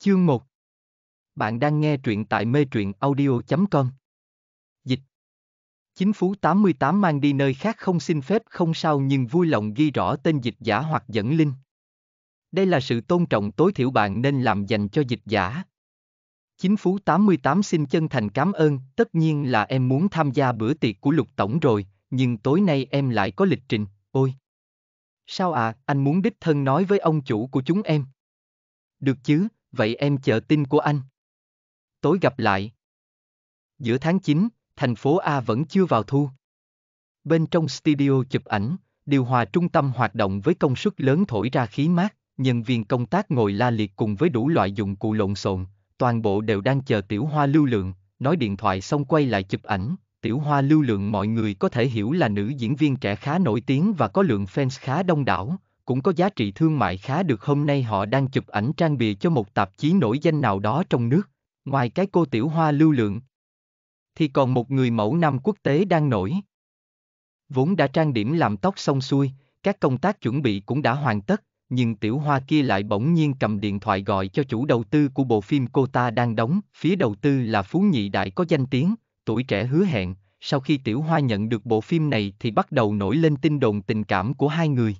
Chương 1 Bạn đang nghe truyện tại mê truyện audio.com Dịch Chính phủ 88 mang đi nơi khác không xin phép không sao nhưng vui lòng ghi rõ tên dịch giả hoặc dẫn linh. Đây là sự tôn trọng tối thiểu bạn nên làm dành cho dịch giả. Chính phủ 88 xin chân thành cảm ơn, tất nhiên là em muốn tham gia bữa tiệc của lục tổng rồi, nhưng tối nay em lại có lịch trình, ôi. Sao à, anh muốn đích thân nói với ông chủ của chúng em. Được chứ, vậy em chờ tin của anh. Tối gặp lại. Giữa tháng 9, thành phố A vẫn chưa vào thu. Bên trong studio chụp ảnh, điều hòa trung tâm hoạt động với công suất lớn thổi ra khí mát, nhân viên công tác ngồi la liệt cùng với đủ loại dụng cụ lộn xộn, toàn bộ đều đang chờ tiểu hoa lưu lượng, nói điện thoại xong quay lại chụp ảnh. Tiểu hoa lưu lượng mọi người có thể hiểu là nữ diễn viên trẻ khá nổi tiếng và có lượng fans khá đông đảo, cũng có giá trị thương mại khá được hôm nay họ đang chụp ảnh trang bìa cho một tạp chí nổi danh nào đó trong nước, ngoài cái cô tiểu hoa lưu lượng. Thì còn một người mẫu nam quốc tế đang nổi. Vốn đã trang điểm làm tóc xong xuôi, các công tác chuẩn bị cũng đã hoàn tất, nhưng tiểu hoa kia lại bỗng nhiên cầm điện thoại gọi cho chủ đầu tư của bộ phim cô ta đang đóng, phía đầu tư là Phú Nhị Đại có danh tiếng, tuổi trẻ hứa hẹn, sau khi tiểu hoa nhận được bộ phim này thì bắt đầu nổi lên tin đồn tình cảm của hai người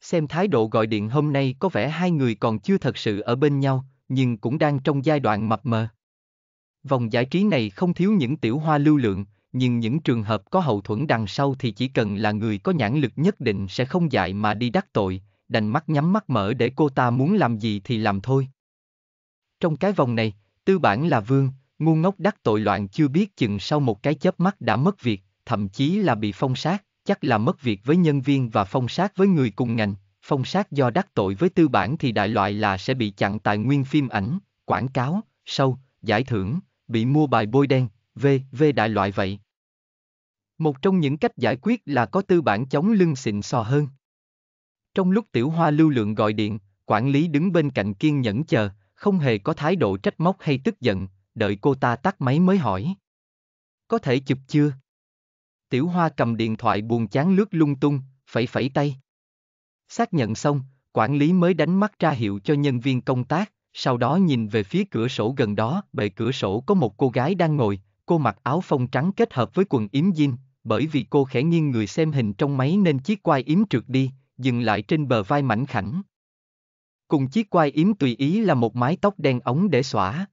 xem thái độ gọi điện hôm nay có vẻ hai người còn chưa thật sự ở bên nhau, nhưng cũng đang trong giai đoạn mập mờ. Vòng giải trí này không thiếu những tiểu hoa lưu lượng, nhưng những trường hợp có hậu thuẫn đằng sau thì chỉ cần là người có nhãn lực nhất định sẽ không dại mà đi đắc tội, đành mắt nhắm mắt mở để cô ta muốn làm gì thì làm thôi. Trong cái vòng này, tư bản là vương, ngu ngốc đắc tội loạn chưa biết chừng sau một cái chớp mắt đã mất việc, thậm chí là bị phong sát, chắc là mất việc với nhân viên và phong sát với người cùng ngành, phong sát do đắc tội với tư bản thì đại loại là sẽ bị chặn tài nguyên phim ảnh, quảng cáo, sâu, giải thưởng, bị mua bài bôi đen, v, v đại loại vậy. Một trong những cách giải quyết là có tư bản chống lưng xịn sò hơn. Trong lúc tiểu hoa lưu lượng gọi điện, quản lý đứng bên cạnh kiên nhẫn chờ, không hề có thái độ trách móc hay tức giận, đợi cô ta tắt máy mới hỏi. Có thể chụp chưa? Tiểu Hoa cầm điện thoại buồn chán lướt lung tung, phẩy phẩy tay. Xác nhận xong, quản lý mới đánh mắt ra hiệu cho nhân viên công tác, sau đó nhìn về phía cửa sổ gần đó, bề cửa sổ có một cô gái đang ngồi, cô mặc áo phông trắng kết hợp với quần yếm jean, bởi vì cô khẽ nghiêng người xem hình trong máy nên chiếc quai yếm trượt đi, dừng lại trên bờ vai mảnh khảnh. Cùng chiếc quai yếm tùy ý là một mái tóc đen ống để xõa.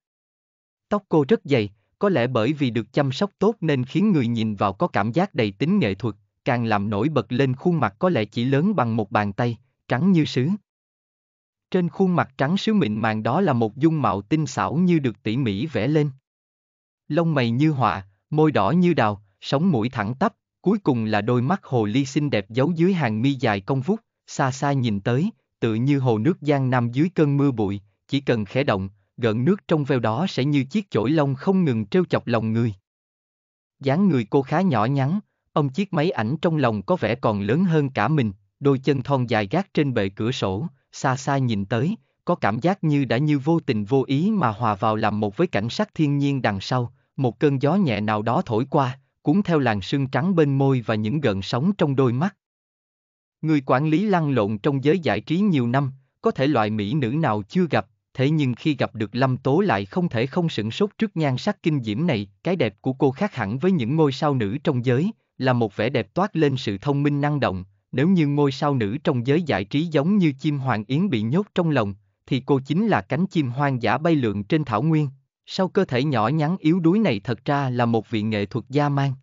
Tóc cô rất dày, có lẽ bởi vì được chăm sóc tốt nên khiến người nhìn vào có cảm giác đầy tính nghệ thuật, càng làm nổi bật lên khuôn mặt có lẽ chỉ lớn bằng một bàn tay, trắng như sứ. Trên khuôn mặt trắng sứ mịn màng đó là một dung mạo tinh xảo như được tỉ mỉ vẽ lên. Lông mày như họa, môi đỏ như đào, sống mũi thẳng tắp, cuối cùng là đôi mắt hồ ly xinh đẹp giấu dưới hàng mi dài cong vút, xa xa nhìn tới, tự như hồ nước giang nam dưới cơn mưa bụi, chỉ cần khẽ động, gợn nước trong veo đó sẽ như chiếc chổi lông không ngừng trêu chọc lòng người. dáng người cô khá nhỏ nhắn, ông chiếc máy ảnh trong lòng có vẻ còn lớn hơn cả mình, đôi chân thon dài gác trên bệ cửa sổ, xa xa nhìn tới, có cảm giác như đã như vô tình vô ý mà hòa vào làm một với cảnh sắc thiên nhiên đằng sau, một cơn gió nhẹ nào đó thổi qua, cuốn theo làn sương trắng bên môi và những gợn sóng trong đôi mắt. Người quản lý lăn lộn trong giới giải trí nhiều năm, có thể loại mỹ nữ nào chưa gặp, thế nhưng khi gặp được Lâm Tố lại không thể không sửng sốt trước nhan sắc kinh diễm này, cái đẹp của cô khác hẳn với những ngôi sao nữ trong giới, là một vẻ đẹp toát lên sự thông minh năng động, nếu như ngôi sao nữ trong giới giải trí giống như chim hoàng yến bị nhốt trong lồng, thì cô chính là cánh chim hoang dã bay lượn trên thảo nguyên. Sau cơ thể nhỏ nhắn yếu đuối này thật ra là một vị nghệ thuật gia mang.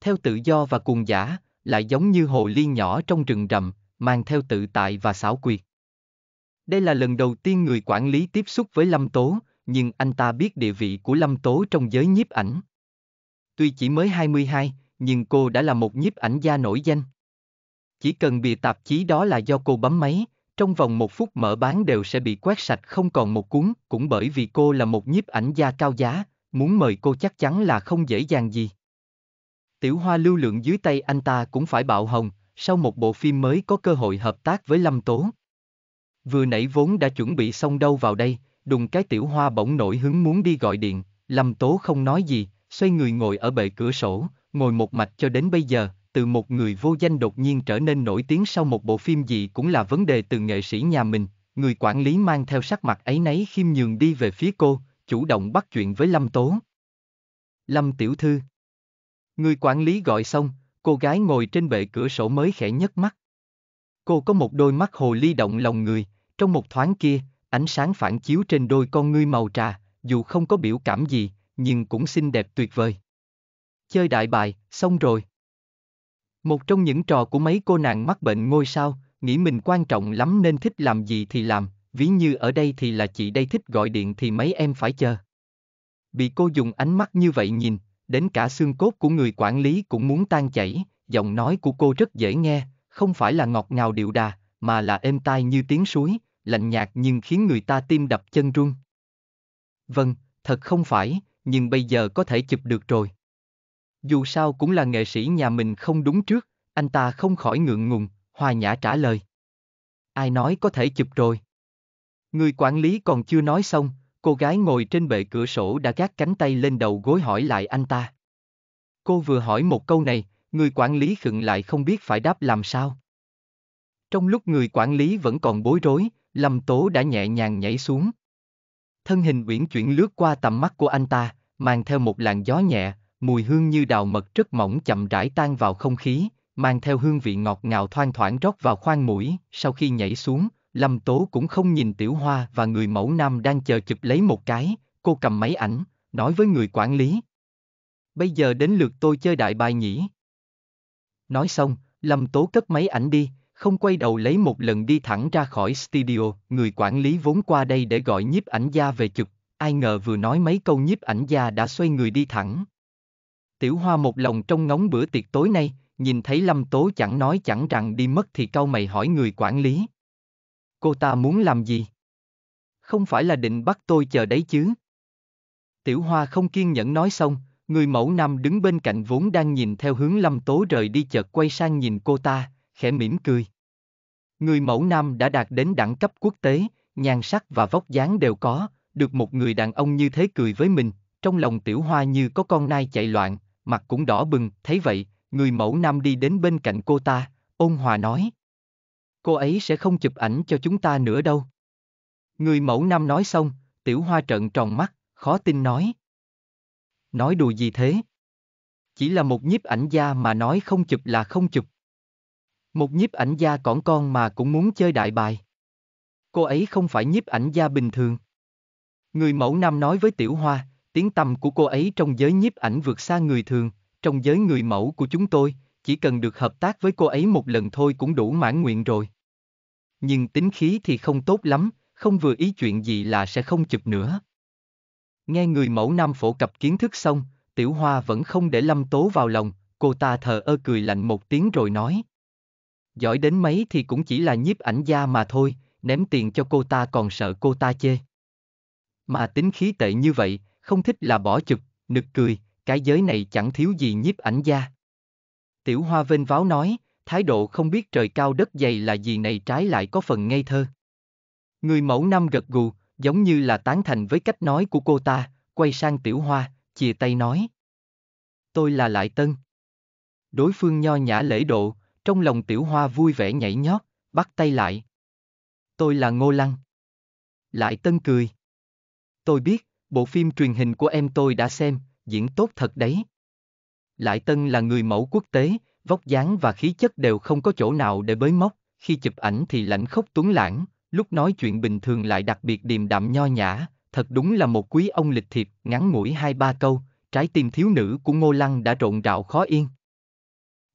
Theo tự do và cuồng giả, lại giống như hồ ly nhỏ trong rừng rậm, mang theo tự tại và xảo quyệt. Đây là lần đầu tiên người quản lý tiếp xúc với Lâm Tố, nhưng anh ta biết địa vị của Lâm Tố trong giới nhiếp ảnh. Tuy chỉ mới 22, nhưng cô đã là một nhiếp ảnh gia nổi danh. Chỉ cần bìa tạp chí đó là do cô bấm máy, trong vòng một phút mở bán đều sẽ bị quét sạch không còn một cuốn, cũng bởi vì cô là một nhiếp ảnh gia cao giá, muốn mời cô chắc chắn là không dễ dàng gì. Tiểu hoa lưu lượng dưới tay anh ta cũng phải bạo hồng, sau một bộ phim mới có cơ hội hợp tác với Lâm Tố. Vừa nãy vốn đã chuẩn bị xong đâu vào đây, đùng cái tiểu hoa bỗng nổi hứng muốn đi gọi điện, Lâm Tố không nói gì, xoay người ngồi ở bệ cửa sổ, ngồi một mạch cho đến bây giờ, từ một người vô danh đột nhiên trở nên nổi tiếng sau một bộ phim gì cũng là vấn đề từ nghệ sĩ nhà mình, người quản lý mang theo sắc mặt ấy nấy khiêm nhường đi về phía cô, chủ động bắt chuyện với Lâm Tố. Lâm Tiểu Thư Người quản lý gọi xong, cô gái ngồi trên bệ cửa sổ mới khẽ nhấc mắt. Cô có một đôi mắt hồ ly động lòng người, trong một thoáng kia, ánh sáng phản chiếu trên đôi con ngươi màu trà, dù không có biểu cảm gì, nhưng cũng xinh đẹp tuyệt vời. Chơi đại bài, xong rồi. Một trong những trò của mấy cô nàng mắc bệnh ngôi sao, nghĩ mình quan trọng lắm nên thích làm gì thì làm, ví như ở đây thì là chị đây thích gọi điện thì mấy em phải chờ. Bị cô dùng ánh mắt như vậy nhìn, đến cả xương cốt của người quản lý cũng muốn tan chảy, giọng nói của cô rất dễ nghe, không phải là ngọt ngào điệu đà, mà là êm tai như tiếng suối, lạnh nhạt nhưng khiến người ta tim đập chân run. Vâng, thật không phải, nhưng bây giờ có thể chụp được rồi. Dù sao cũng là nghệ sĩ nhà mình không đúng trước, anh ta không khỏi ngượng ngùng, hòa nhã trả lời. Ai nói có thể chụp rồi? Người quản lý còn chưa nói xong, cô gái ngồi trên bệ cửa sổ đã gác cánh tay lên đầu gối hỏi lại anh ta. Cô vừa hỏi một câu này, người quản lý khựng lại không biết phải đáp làm sao. Trong lúc người quản lý vẫn còn bối rối, Lâm Tố đã nhẹ nhàng nhảy xuống. Thân hình uyển chuyển lướt qua tầm mắt của anh ta, mang theo một làn gió nhẹ, mùi hương như đào mật rất mỏng chậm rãi tan vào không khí, mang theo hương vị ngọt ngào thoang thoảng rót vào khoang mũi, sau khi nhảy xuống, Lâm Tố cũng không nhìn Tiểu Hoa và người mẫu nam đang chờ chụp lấy một cái, cô cầm máy ảnh, nói với người quản lý. Bây giờ đến lượt tôi chơi đại bài nhỉ. Nói xong, Lâm Tố cất máy ảnh đi, không quay đầu lấy một lần đi thẳng ra khỏi studio, người quản lý vốn qua đây để gọi nhiếp ảnh gia về chụp, ai ngờ vừa nói mấy câu nhiếp ảnh gia đã xoay người đi thẳng. Tiểu Hoa một lòng trong ngóng bữa tiệc tối nay, nhìn thấy Lâm Tố chẳng nói chẳng rằng đi mất thì cau mày hỏi người quản lý. Cô ta muốn làm gì? Không phải là định bắt tôi chờ đấy chứ? Tiểu Hoa không kiên nhẫn nói xong, người mẫu nam đứng bên cạnh vốn đang nhìn theo hướng Lâm Tố rời đi chợt quay sang nhìn cô ta, khẽ mỉm cười. Người mẫu nam đã đạt đến đẳng cấp quốc tế, nhan sắc và vóc dáng đều có, được một người đàn ông như thế cười với mình, trong lòng tiểu hoa như có con nai chạy loạn, mặt cũng đỏ bừng, thấy vậy, người mẫu nam đi đến bên cạnh cô ta, ôn hòa nói. Cô ấy sẽ không chụp ảnh cho chúng ta nữa đâu. Người mẫu nam nói xong, tiểu hoa trợn tròn mắt, khó tin nói. Nói đùa gì thế? Chỉ là một nhiếp ảnh gia mà nói không chụp là không chụp. Một nhiếp ảnh gia cỏn con mà cũng muốn chơi đại bài. Cô ấy không phải nhiếp ảnh gia bình thường. Người mẫu nam nói với Tiểu Hoa, tiếng tầm của cô ấy trong giới nhiếp ảnh vượt xa người thường, trong giới người mẫu của chúng tôi, chỉ cần được hợp tác với cô ấy một lần thôi cũng đủ mãn nguyện rồi. Nhưng tính khí thì không tốt lắm, không vừa ý chuyện gì là sẽ không chụp nữa. Nghe người mẫu nam phổ cập kiến thức xong, Tiểu Hoa vẫn không để Lâm Tố vào lòng, cô ta thờ ơ cười lạnh một tiếng rồi nói giỏi đến mấy thì cũng chỉ là nhiếp ảnh gia mà thôi, ném tiền cho cô ta còn sợ cô ta chê. Mà tính khí tệ như vậy, không thích là bỏ chụp, nực cười, cái giới này chẳng thiếu gì nhiếp ảnh gia. Tiểu Hoa vênh váo nói, thái độ không biết trời cao đất dày là gì này trái lại có phần ngây thơ. Người mẫu năm gật gù, giống như là tán thành với cách nói của cô ta, quay sang Tiểu Hoa, chìa tay nói. Tôi là Lại Tân. Đối phương nho nhã lễ độ, trong lòng tiểu hoa vui vẻ nhảy nhót, bắt tay lại. Tôi là Ngô Lăng. Lại tân cười. Tôi biết, bộ phim truyền hình của em tôi đã xem, diễn tốt thật đấy. Lại tân là người mẫu quốc tế, vóc dáng và khí chất đều không có chỗ nào để bới móc, khi chụp ảnh thì lãnh khốc tuấn lãng, lúc nói chuyện bình thường lại đặc biệt điềm đạm nho nhã, thật đúng là một quý ông lịch thiệp, ngắn ngủi hai ba câu, trái tim thiếu nữ của Ngô Lăng đã rộn rạo khó yên.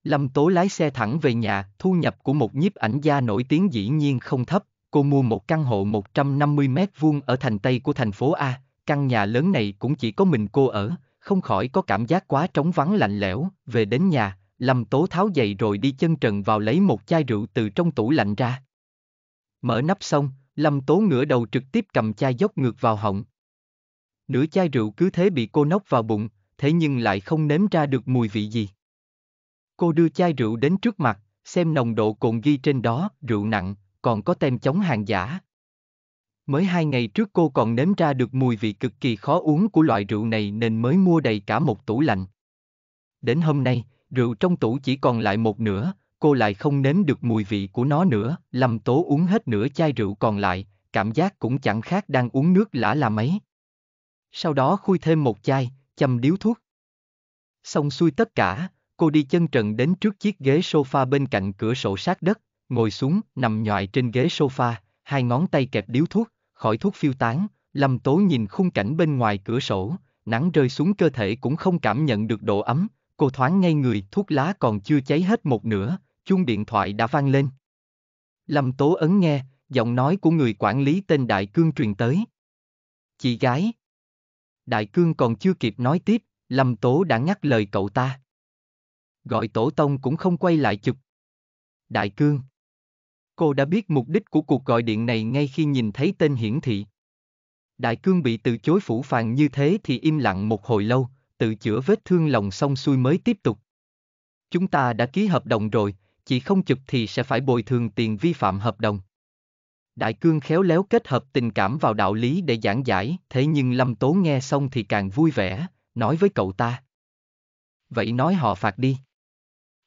Lâm Tố lái xe thẳng về nhà, thu nhập của một nhiếp ảnh gia nổi tiếng dĩ nhiên không thấp, cô mua một căn hộ 150 mét vuông ở thành Tây của thành phố A, căn nhà lớn này cũng chỉ có mình cô ở, không khỏi có cảm giác quá trống vắng lạnh lẽo, về đến nhà, Lâm Tố tháo giày rồi đi chân trần vào lấy một chai rượu từ trong tủ lạnh ra. Mở nắp xong, Lâm Tố ngửa đầu trực tiếp cầm chai dốc ngược vào họng. Nửa chai rượu cứ thế bị cô nốc vào bụng, thế nhưng lại không nếm ra được mùi vị gì. Cô đưa chai rượu đến trước mặt, xem nồng độ cồn ghi trên đó, rượu nặng, còn có tem chống hàng giả. Mới hai ngày trước cô còn nếm ra được mùi vị cực kỳ khó uống của loại rượu này nên mới mua đầy cả một tủ lạnh. Đến hôm nay, rượu trong tủ chỉ còn lại một nửa, cô lại không nếm được mùi vị của nó nữa, Lâm Tố uống hết nửa chai rượu còn lại, cảm giác cũng chẳng khác đang uống nước lã là mấy. Sau đó khui thêm một chai, châm điếu thuốc. Xong xuôi tất cả, Cô đi chân trần đến trước chiếc ghế sofa bên cạnh cửa sổ sát đất, ngồi xuống, nằm nhọại trên ghế sofa, hai ngón tay kẹp điếu thuốc, khỏi thuốc phiêu tán, Lâm Tố nhìn khung cảnh bên ngoài cửa sổ, nắng rơi xuống cơ thể cũng không cảm nhận được độ ấm, cô thoáng ngay người, thuốc lá còn chưa cháy hết một nửa, chuông điện thoại đã vang lên. Lâm Tố ấn nghe, giọng nói của người quản lý tên Đại Cương truyền tới. Chị gái. Đại Cương còn chưa kịp nói tiếp, Lâm Tố đã ngắt lời cậu ta gọi tổ tông cũng không quay lại chụp. Đại cương. Cô đã biết mục đích của cuộc gọi điện này ngay khi nhìn thấy tên hiển thị. Đại cương bị từ chối phủ phàng như thế thì im lặng một hồi lâu, tự chữa vết thương lòng xong xuôi mới tiếp tục. Chúng ta đã ký hợp đồng rồi, chỉ không chụp thì sẽ phải bồi thường tiền vi phạm hợp đồng. Đại cương khéo léo kết hợp tình cảm vào đạo lý để giảng giải, thế nhưng Lâm Tố nghe xong thì càng vui vẻ, nói với cậu ta. Vậy nói họ phạt đi.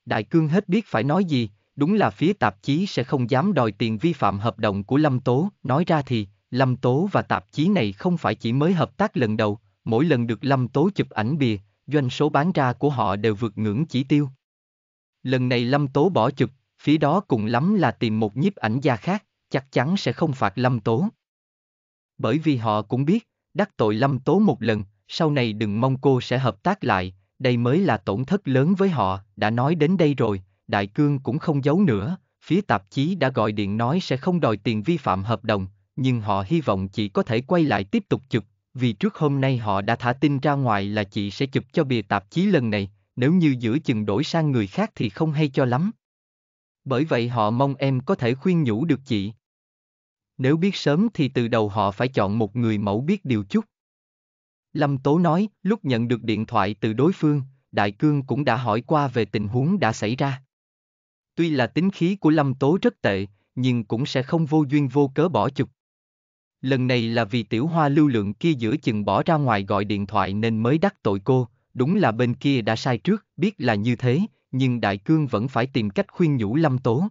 Đại cương hết biết phải nói gì, đúng là phía tạp chí sẽ không dám đòi tiền vi phạm hợp đồng của Lâm Tố, nói ra thì, Lâm Tố và tạp chí này không phải chỉ mới hợp tác lần đầu, mỗi lần được Lâm Tố chụp ảnh bìa, doanh số bán ra của họ đều vượt ngưỡng chỉ tiêu. Lần này Lâm Tố bỏ chụp, phía đó cùng lắm là tìm một nhiếp ảnh gia khác, chắc chắn sẽ không phạt Lâm Tố. Bởi vì họ cũng biết, đắc tội Lâm Tố một lần, sau này đừng mong cô sẽ hợp tác lại, đây mới là tổn thất lớn với họ, đã nói đến đây rồi, Đại Cương cũng không giấu nữa, phía tạp chí đã gọi điện nói sẽ không đòi tiền vi phạm hợp đồng, nhưng họ hy vọng chị có thể quay lại tiếp tục chụp, vì trước hôm nay họ đã thả tin ra ngoài là chị sẽ chụp cho bìa tạp chí lần này, nếu như giữa chừng đổi sang người khác thì không hay cho lắm. Bởi vậy họ mong em có thể khuyên nhủ được chị. Nếu biết sớm thì từ đầu họ phải chọn một người mẫu biết điều chút. Lâm Tố nói, lúc nhận được điện thoại từ đối phương, Đại Cương cũng đã hỏi qua về tình huống đã xảy ra. Tuy là tính khí của Lâm Tố rất tệ, nhưng cũng sẽ không vô duyên vô cớ bỏ chụp. Lần này là vì tiểu hoa lưu lượng kia giữa chừng bỏ ra ngoài gọi điện thoại nên mới đắc tội cô, đúng là bên kia đã sai trước, biết là như thế, nhưng Đại Cương vẫn phải tìm cách khuyên nhủ Lâm Tố.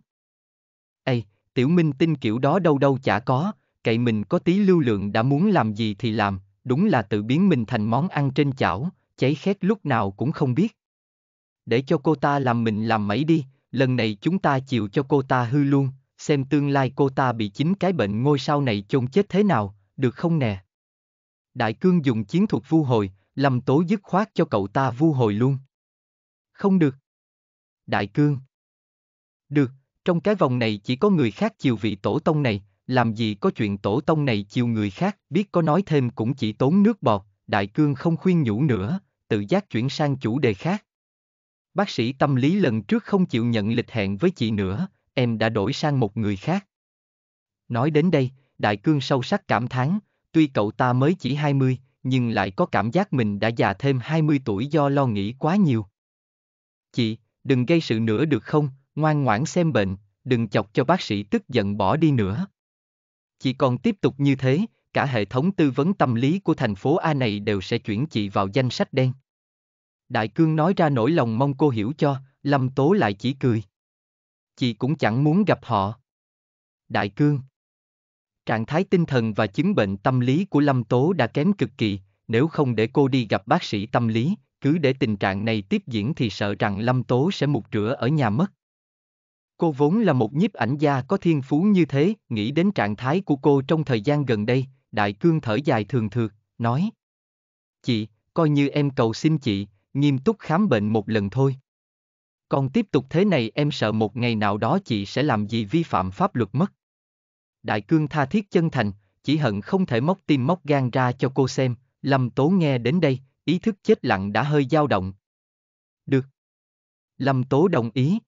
Ê, tiểu minh tinh kiểu đó đâu đâu chả có, cậy mình có tí lưu lượng đã muốn làm gì thì làm, đúng là tự biến mình thành món ăn trên chảo, cháy khét lúc nào cũng không biết. Để cho cô ta làm mình làm mấy đi, lần này chúng ta chịu cho cô ta hư luôn, xem tương lai cô ta bị chính cái bệnh ngôi sao này chôn chết thế nào, được không nè? Đại cương dùng chiến thuật vu hồi, Lâm Tố dứt khoát cho cậu ta vu hồi luôn. Không được. Đại cương. Được, trong cái vòng này chỉ có người khác chịu vị tổ tông này, làm gì có chuyện tổ tông này chiều người khác, biết có nói thêm cũng chỉ tốn nước bọt, đại cương không khuyên nhủ nữa, tự giác chuyển sang chủ đề khác. Bác sĩ tâm lý lần trước không chịu nhận lịch hẹn với chị nữa, em đã đổi sang một người khác. Nói đến đây, đại cương sâu sắc cảm thán, tuy cậu ta mới chỉ 20, nhưng lại có cảm giác mình đã già thêm 20 tuổi do lo nghĩ quá nhiều. Chị, đừng gây sự nữa được không, ngoan ngoãn xem bệnh, đừng chọc cho bác sĩ tức giận bỏ đi nữa. Chỉ còn tiếp tục như thế, cả hệ thống tư vấn tâm lý của thành phố A này đều sẽ chuyển chị vào danh sách đen. Đại cương nói ra nỗi lòng mong cô hiểu cho, Lâm Tố lại chỉ cười. Chị cũng chẳng muốn gặp họ. Đại cương Trạng thái tinh thần và chứng bệnh tâm lý của Lâm Tố đã kém cực kỳ, nếu không để cô đi gặp bác sĩ tâm lý, cứ để tình trạng này tiếp diễn thì sợ rằng Lâm Tố sẽ mục rửa ở nhà mất. Cô vốn là một nhiếp ảnh gia có thiên phú như thế, nghĩ đến trạng thái của cô trong thời gian gần đây, đại cương thở dài thường thường, nói. Chị, coi như em cầu xin chị, nghiêm túc khám bệnh một lần thôi. Còn tiếp tục thế này em sợ một ngày nào đó chị sẽ làm gì vi phạm pháp luật mất. Đại cương tha thiết chân thành, chỉ hận không thể móc tim móc gan ra cho cô xem, Lâm Tố nghe đến đây, ý thức chết lặng đã hơi dao động. Được. Lâm Tố đồng ý.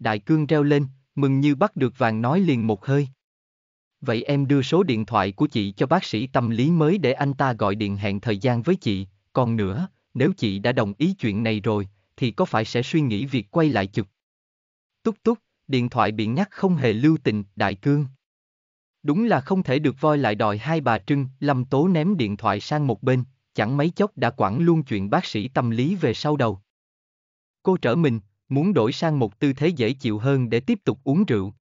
Đại cương reo lên, mừng như bắt được vàng nói liền một hơi. Vậy em đưa số điện thoại của chị cho bác sĩ tâm lý mới để anh ta gọi điện hẹn thời gian với chị, còn nữa, nếu chị đã đồng ý chuyện này rồi, thì có phải sẽ suy nghĩ việc quay lại chụp? Túc túc, điện thoại bị nhắc không hề lưu tình, đại cương. Đúng là không thể được voi lại đòi hai bà trưng, Lâm Tố ném điện thoại sang một bên, chẳng mấy chốc đã quản luôn chuyện bác sĩ tâm lý về sau đầu. Cô trở mình, muốn đổi sang một tư thế dễ chịu hơn để tiếp tục uống rượu.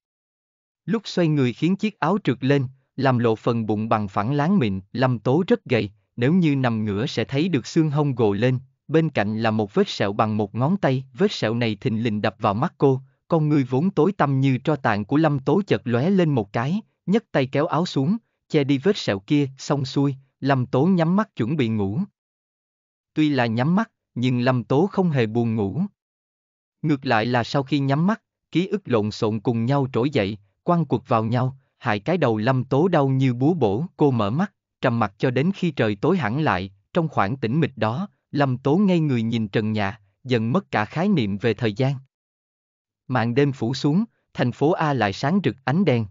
Lúc xoay người khiến chiếc áo trượt lên, làm lộ phần bụng bằng phẳng láng mịn, lâm tố rất gầy, nếu như nằm ngửa sẽ thấy được xương hông gồ lên, bên cạnh là một vết sẹo bằng một ngón tay, vết sẹo này thình lình đập vào mắt cô, con người vốn tối tăm như tro tàn của lâm tố chợt lóe lên một cái, nhấc tay kéo áo xuống, che đi vết sẹo kia, xong xuôi, lâm tố nhắm mắt chuẩn bị ngủ. Tuy là nhắm mắt, nhưng lâm tố không hề buồn ngủ. Ngược lại là sau khi nhắm mắt, ký ức lộn xộn cùng nhau trỗi dậy, quăng quật vào nhau, hại cái đầu lâm tố đau như búa bổ, cô mở mắt, trầm mặt cho đến khi trời tối hẳn lại, trong khoảng tĩnh mịch đó, lâm tố ngay người nhìn trần nhà, dần mất cả khái niệm về thời gian. Mạng đêm phủ xuống, thành phố A lại sáng rực ánh đèn.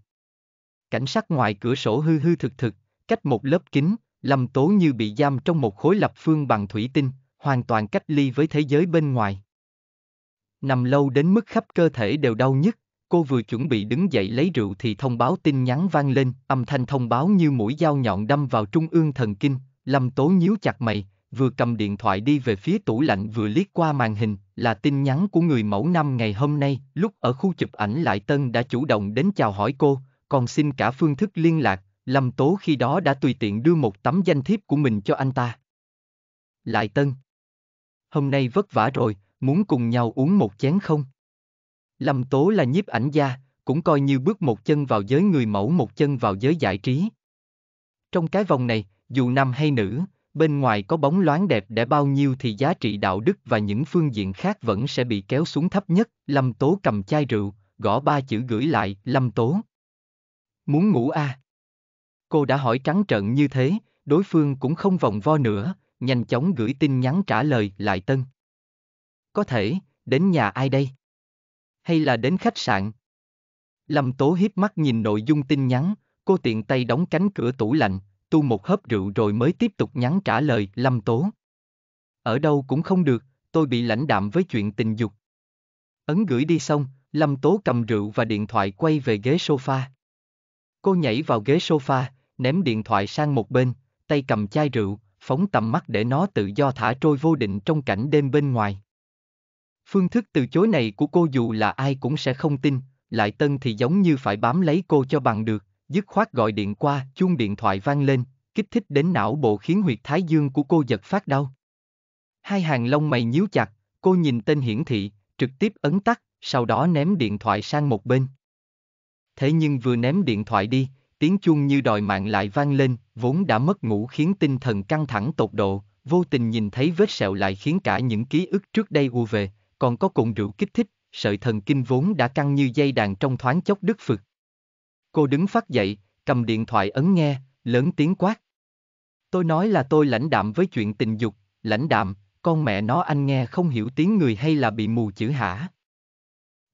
Cảnh sát ngoài cửa sổ hư hư thực thực, cách một lớp kính, lâm tố như bị giam trong một khối lập phương bằng thủy tinh, hoàn toàn cách ly với thế giới bên ngoài. Nằm lâu đến mức khắp cơ thể đều đau nhức, cô vừa chuẩn bị đứng dậy lấy rượu thì thông báo tin nhắn vang lên, âm thanh thông báo như mũi dao nhọn đâm vào trung ương thần kinh, Lâm Tố nhíu chặt mày, vừa cầm điện thoại đi về phía tủ lạnh vừa liếc qua màn hình, là tin nhắn của người mẫu năm ngày hôm nay, lúc ở khu chụp ảnh Lại Tân đã chủ động đến chào hỏi cô, còn xin cả phương thức liên lạc, Lâm Tố khi đó đã tùy tiện đưa một tấm danh thiếp của mình cho anh ta. Lại Tân Hôm nay vất vả rồi, muốn cùng nhau uống một chén không? Lâm Tố là nhiếp ảnh gia, cũng coi như bước một chân vào giới người mẫu một chân vào giới giải trí. Trong cái vòng này, dù nam hay nữ, bên ngoài có bóng loáng đẹp để bao nhiêu thì giá trị đạo đức và những phương diện khác vẫn sẽ bị kéo xuống thấp nhất. Lâm Tố cầm chai rượu, gõ ba chữ gửi lại, Lâm Tố. Muốn ngủ à? Cô đã hỏi trắng trợn như thế, đối phương cũng không vòng vo nữa, nhanh chóng gửi tin nhắn trả lời lại Tân có thể, đến nhà ai đây? Hay là đến khách sạn? Lâm Tố hiếp mắt nhìn nội dung tin nhắn, cô tiện tay đóng cánh cửa tủ lạnh, tu một hớp rượu rồi mới tiếp tục nhắn trả lời Lâm Tố. Ở đâu cũng không được, tôi bị lãnh đạm với chuyện tình dục. Ấn gửi đi xong, Lâm Tố cầm rượu và điện thoại quay về ghế sofa. Cô nhảy vào ghế sofa, ném điện thoại sang một bên, tay cầm chai rượu, phóng tầm mắt để nó tự do thả trôi vô định trong cảnh đêm bên ngoài. Phương thức từ chối này của cô dù là ai cũng sẽ không tin, lại tân thì giống như phải bám lấy cô cho bằng được, dứt khoát gọi điện qua, chuông điện thoại vang lên, kích thích đến não bộ khiến huyệt thái dương của cô giật phát đau. Hai hàng lông mày nhíu chặt, cô nhìn tên hiển thị, trực tiếp ấn tắt, sau đó ném điện thoại sang một bên. Thế nhưng vừa ném điện thoại đi, tiếng chuông như đòi mạng lại vang lên, vốn đã mất ngủ khiến tinh thần căng thẳng tột độ, vô tình nhìn thấy vết sẹo lại khiến cả những ký ức trước đây u về, còn có cồn rượu kích thích, sợi thần kinh vốn đã căng như dây đàn trong thoáng chốc đứt phực. Cô đứng phát dậy, cầm điện thoại ấn nghe, lớn tiếng quát. Tôi nói là tôi lãnh đạm với chuyện tình dục, lãnh đạm, con mẹ nó anh nghe không hiểu tiếng người hay là bị mù chữ hả?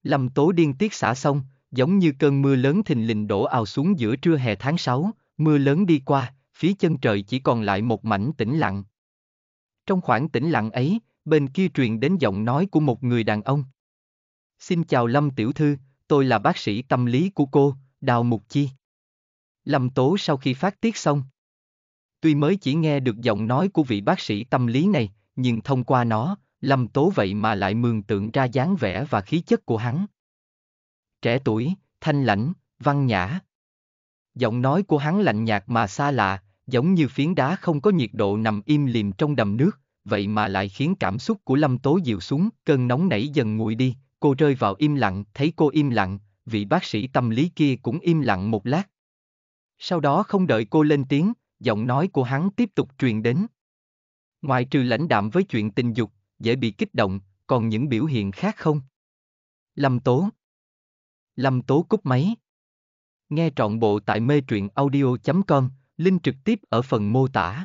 Lâm tố điên tiết xả xong, giống như cơn mưa lớn thình lình đổ ào xuống giữa trưa hè tháng 6, mưa lớn đi qua, phía chân trời chỉ còn lại một mảnh tĩnh lặng. Trong khoảng tĩnh lặng ấy, bên kia truyền đến giọng nói của một người đàn ông. Xin chào Lâm Tiểu Thư, tôi là bác sĩ tâm lý của cô, Đào Mục Chi. Lâm Tố sau khi phát tiết xong. Tuy mới chỉ nghe được giọng nói của vị bác sĩ tâm lý này, nhưng thông qua nó, Lâm Tố vậy mà lại mường tượng ra dáng vẻ và khí chất của hắn. Trẻ tuổi, thanh lãnh, văn nhã. Giọng nói của hắn lạnh nhạt mà xa lạ, giống như phiến đá không có nhiệt độ nằm im lìm trong đầm nước, vậy mà lại khiến cảm xúc của Lâm Tố dịu xuống, cơn nóng nảy dần nguội đi, cô rơi vào im lặng, thấy cô im lặng, vị bác sĩ tâm lý kia cũng im lặng một lát. Sau đó không đợi cô lên tiếng, giọng nói của hắn tiếp tục truyền đến. Ngoài trừ lãnh đạm với chuyện tình dục, dễ bị kích động, còn những biểu hiện khác không? Lâm Tố Lâm Tố cúp máy Nghe trọn bộ tại mê truyện audio.com, link trực tiếp ở phần mô tả.